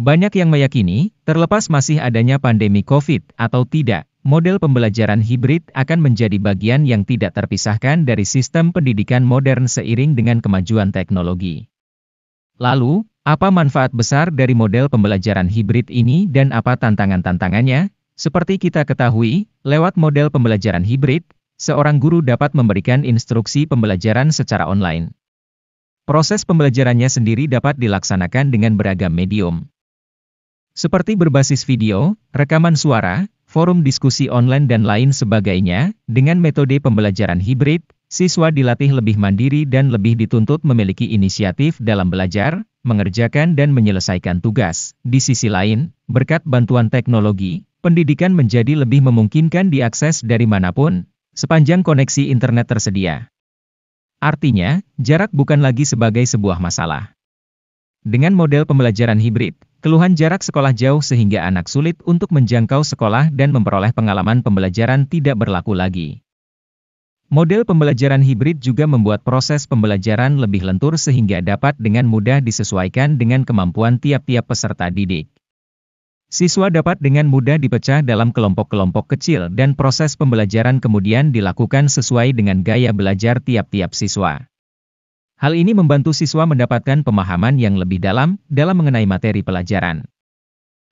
Banyak yang meyakini, terlepas masih adanya pandemi COVID atau tidak, model pembelajaran hibrid akan menjadi bagian yang tidak terpisahkan dari sistem pendidikan modern seiring dengan kemajuan teknologi. Lalu, apa manfaat besar dari model pembelajaran hibrid ini dan apa tantangan-tantangannya? Seperti kita ketahui, lewat model pembelajaran hibrid, seorang guru dapat memberikan instruksi pembelajaran secara online. Proses pembelajarannya sendiri dapat dilaksanakan dengan beragam medium seperti berbasis video, rekaman suara, forum diskusi online dan lain sebagainya, dengan metode pembelajaran hibrid, siswa dilatih lebih mandiri dan lebih dituntut memiliki inisiatif dalam belajar, mengerjakan dan menyelesaikan tugas. Di sisi lain, berkat bantuan teknologi, pendidikan menjadi lebih memungkinkan diakses dari manapun, sepanjang koneksi internet tersedia. Artinya, jarak bukan lagi sebagai sebuah masalah. Dengan model pembelajaran hibrid, Keluhan jarak sekolah jauh sehingga anak sulit untuk menjangkau sekolah dan memperoleh pengalaman pembelajaran tidak berlaku lagi. Model pembelajaran hibrid juga membuat proses pembelajaran lebih lentur sehingga dapat dengan mudah disesuaikan dengan kemampuan tiap-tiap peserta didik. Siswa dapat dengan mudah dipecah dalam kelompok-kelompok kecil dan proses pembelajaran kemudian dilakukan sesuai dengan gaya belajar tiap-tiap siswa. Hal ini membantu siswa mendapatkan pemahaman yang lebih dalam dalam mengenai materi pelajaran.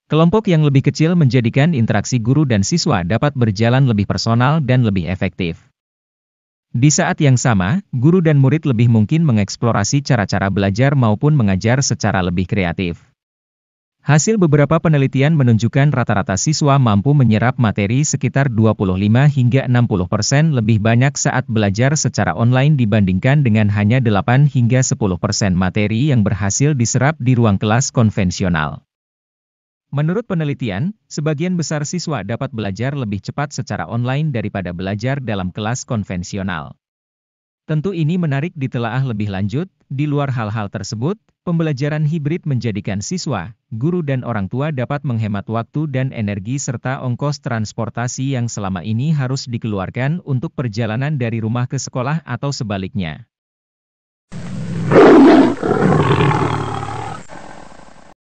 Kelompok yang lebih kecil menjadikan interaksi guru dan siswa dapat berjalan lebih personal dan lebih efektif. Di saat yang sama, guru dan murid lebih mungkin mengeksplorasi cara-cara belajar maupun mengajar secara lebih kreatif. Hasil beberapa penelitian menunjukkan rata-rata siswa mampu menyerap materi sekitar 25 hingga 60 persen lebih banyak saat belajar secara online dibandingkan dengan hanya 8 hingga 10 persen materi yang berhasil diserap di ruang kelas konvensional. Menurut penelitian, sebagian besar siswa dapat belajar lebih cepat secara online daripada belajar dalam kelas konvensional. Tentu ini menarik ditelaah lebih lanjut, di luar hal-hal tersebut, Pembelajaran hibrid menjadikan siswa, guru dan orang tua dapat menghemat waktu dan energi serta ongkos transportasi yang selama ini harus dikeluarkan untuk perjalanan dari rumah ke sekolah atau sebaliknya.